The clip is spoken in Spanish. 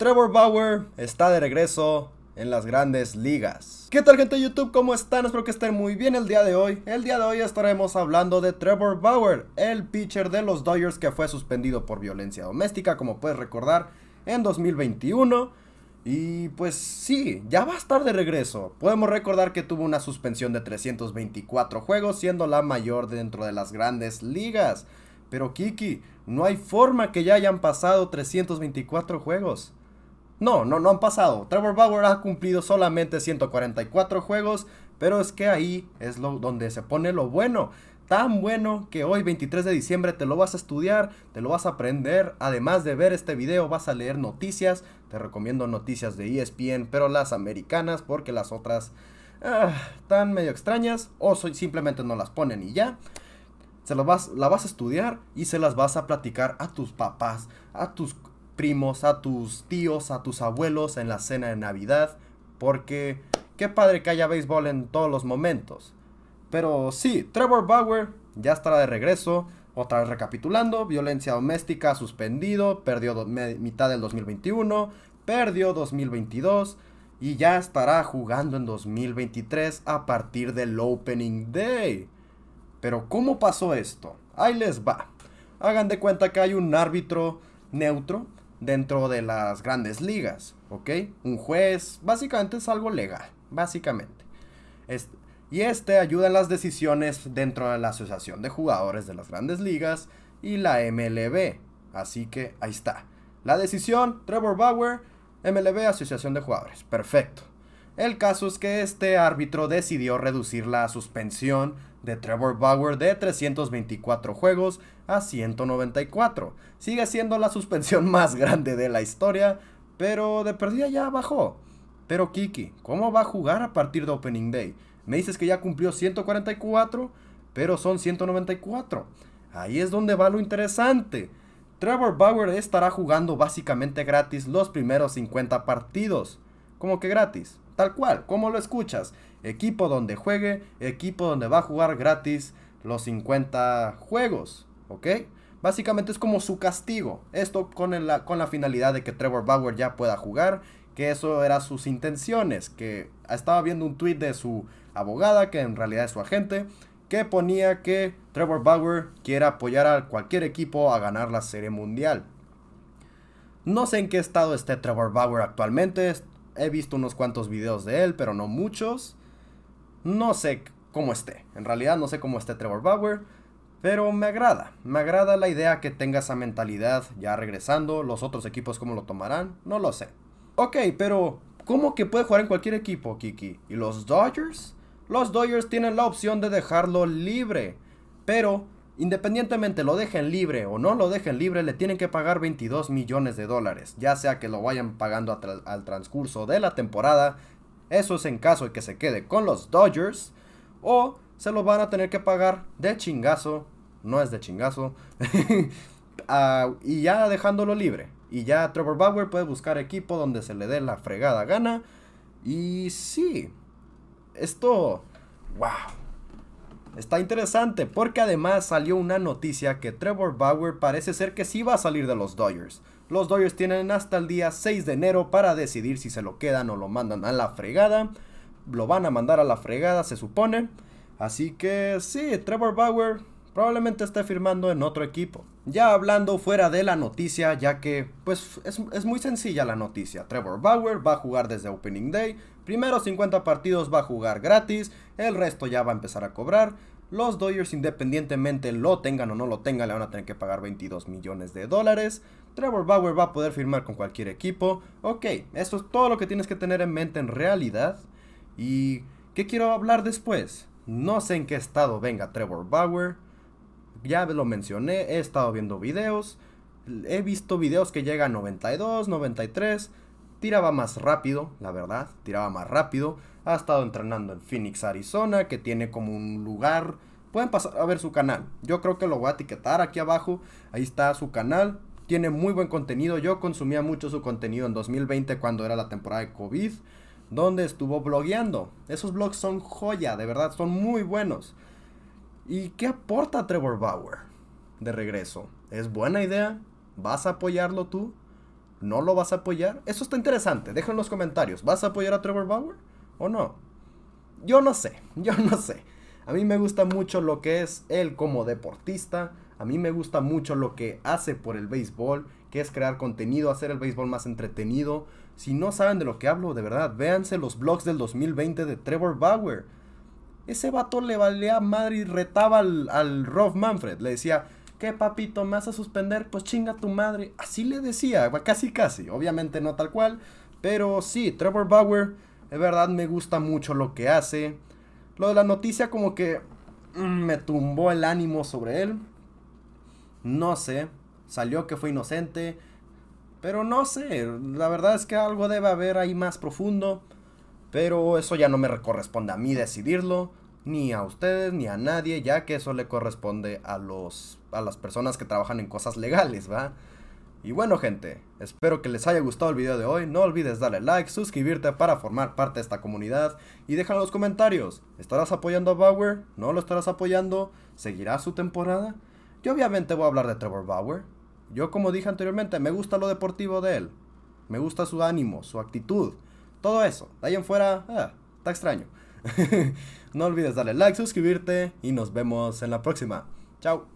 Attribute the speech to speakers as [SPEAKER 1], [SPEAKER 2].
[SPEAKER 1] Trevor Bauer está de regreso en las grandes ligas. ¿Qué tal gente de YouTube? ¿Cómo están? Espero que estén muy bien el día de hoy. El día de hoy estaremos hablando de Trevor Bauer, el pitcher de los Dodgers que fue suspendido por violencia doméstica, como puedes recordar, en 2021. Y pues sí, ya va a estar de regreso. Podemos recordar que tuvo una suspensión de 324 juegos, siendo la mayor dentro de las grandes ligas. Pero Kiki, no hay forma que ya hayan pasado 324 juegos. No, no, no han pasado. Trevor Bauer ha cumplido solamente 144 juegos, pero es que ahí es donde se pone lo bueno. Tan bueno que hoy 23 de diciembre te lo vas a estudiar, te lo vas a aprender. Además de ver este video vas a leer noticias. Te recomiendo noticias de ESPN, pero las americanas porque las otras ah, están medio extrañas o simplemente no las ponen y ya se lo vas, la vas a estudiar y se las vas a platicar a tus papás, a tus primos, a tus tíos, a tus abuelos en la cena de Navidad, porque qué padre que haya béisbol en todos los momentos. Pero sí, Trevor Bauer ya estará de regreso. Otra vez recapitulando, violencia doméstica suspendido, perdió mitad del 2021, perdió 2022 y ya estará jugando en 2023 a partir del Opening Day. Pero ¿cómo pasó esto? Ahí les va. Hagan de cuenta que hay un árbitro neutro dentro de las grandes ligas, ¿ok? Un juez, básicamente es algo legal, básicamente. y este ayuda en las decisiones dentro de la Asociación de Jugadores de las Grandes Ligas y la MLB. Así que ahí está. La decisión, Trevor Bauer, MLB Asociación de Jugadores. Perfecto. El caso es que este árbitro decidió reducir la suspensión de Trevor Bauer de 324 juegos a 194. Sigue siendo la suspensión más grande de la historia, pero de perdida ya bajó. Pero Kiki, ¿cómo va a jugar a partir de Opening Day? Me dices que ya cumplió 144, pero son 194. Ahí es donde va lo interesante. Trevor Bauer estará jugando básicamente gratis los primeros 50 partidos. ¿Cómo que gratis, tal cual, como lo escuchas equipo donde juegue, equipo donde va a jugar gratis los 50 juegos, ¿ok? Básicamente es como su castigo. Esto con, con la finalidad de que Trevor Bauer ya pueda jugar, que eso era sus intenciones, que estaba viendo un tweet de su abogada, que en realidad es su agente, que ponía que Trevor Bauer quiera apoyar a cualquier equipo a ganar la Serie Mundial. No sé en qué estado esté Trevor Bauer actualmente, he visto unos cuantos videos de él, pero no muchos. No sé cómo esté. En realidad no sé cómo esté Trevor Bauer. Pero me agrada. Me agrada la idea que tenga esa mentalidad ya regresando. Los otros equipos cómo lo tomarán. No lo sé. Ok, pero ¿cómo que puede jugar en cualquier equipo, Kiki? ¿Y los Dodgers? Los Dodgers tienen la opción de dejarlo libre. Pero Independientemente lo dejen libre o no lo dejen libre, le tienen que pagar 22 millones de dólares, ya sea que lo vayan pagando al transcurso de la temporada, eso es en caso de que se quede con los Dodgers. O se lo van a tener que pagar de chingazo. No es de chingazo. y ya dejándolo libre. Y ya Trevor Bauer puede buscar equipo donde se le dé la fregada gana. Y sí. Esto. ¡Wow! Está interesante porque además salió una noticia que Trevor Bauer parece ser que sí va a salir de los Dodgers. Los Dodgers tienen hasta el día 6 de enero para decidir si se lo quedan o lo mandan a la fregada. Lo van a mandar a la fregada se supone. Así que sí, Trevor Bauer probablemente esté firmando en otro equipo. Ya hablando fuera de la noticia, ya que pues es, muy sencilla la noticia. Trevor Bauer va a jugar desde Opening Day, primero 50 partidos va a jugar gratis, el resto ya va a empezar a cobrar. Los Dodgers independientemente lo tengan o no lo tengan, le van a tener que pagar 22 millones de dólares. Trevor Bauer va a poder firmar con cualquier equipo. Ok, eso es todo lo que tienes que tener en mente en realidad. ¿Y qué quiero hablar después? No sé en qué estado venga Trevor Bauer ya lo mencioné, he estado viendo videos, he visto videos que llega a 92, 93, tiraba más rápido, la verdad, tiraba más rápido, ha estado entrenando en Phoenix, Arizona, que tiene como un lugar, pueden pasar a ver su canal, yo creo que lo voy a etiquetar aquí abajo, ahí está su canal, tiene muy buen contenido, yo consumía mucho su contenido en 2020 cuando era la temporada de COVID, donde estuvo blogueando, esos blogs son joya, de verdad, son muy buenos. ¿Y qué aporta Trevor Bauer de regreso? ¿Es buena idea? ¿Vas a apoyarlo tú? ¿No lo vas a apoyar? Eso está interesante. Deja en los comentarios. ¿Vas a apoyar a Trevor Bauer o no? Yo no sé, yo no sé. A mí me gusta mucho lo que es él como deportista. A mí me gusta mucho lo que hace por el béisbol, que es crear contenido, hacer el béisbol más entretenido. Si no saben de lo que hablo, de verdad, véanse los blogs del 2020 de Trevor Bauer ese vato le valía madre y retaba al, al Manfred. Le decía, ¿qué papito? ¿Me vas a suspender? Pues chinga tu madre. Así le decía, casi casi. Obviamente no tal cual. Pero sí, Trevor Bauer, de verdad me gusta mucho lo que hace. Lo de la noticia como que mm, me tumbó el ánimo sobre él. No sé, salió que fue inocente. Pero no sé, la verdad es que algo debe haber ahí más profundo. Pero eso ya no me corresponde a mí decidirlo, ni a ustedes, ni a nadie, ya que eso le corresponde a, los, a las personas que trabajan en cosas legales, ¿va? Y bueno gente, espero que les haya gustado el video de hoy, no olvides darle like, suscribirte para formar parte de esta comunidad y dejar en los comentarios, ¿estarás apoyando a Bauer? ¿No lo estarás apoyando? ¿Seguirá su temporada? Yo obviamente voy a hablar de Trevor Bauer, yo como dije anteriormente me gusta lo deportivo de él, me gusta su ánimo, su actitud, todo eso. De ahí en fuera, ah, está extraño. no olvides darle like, suscribirte y nos vemos en la próxima. Chao.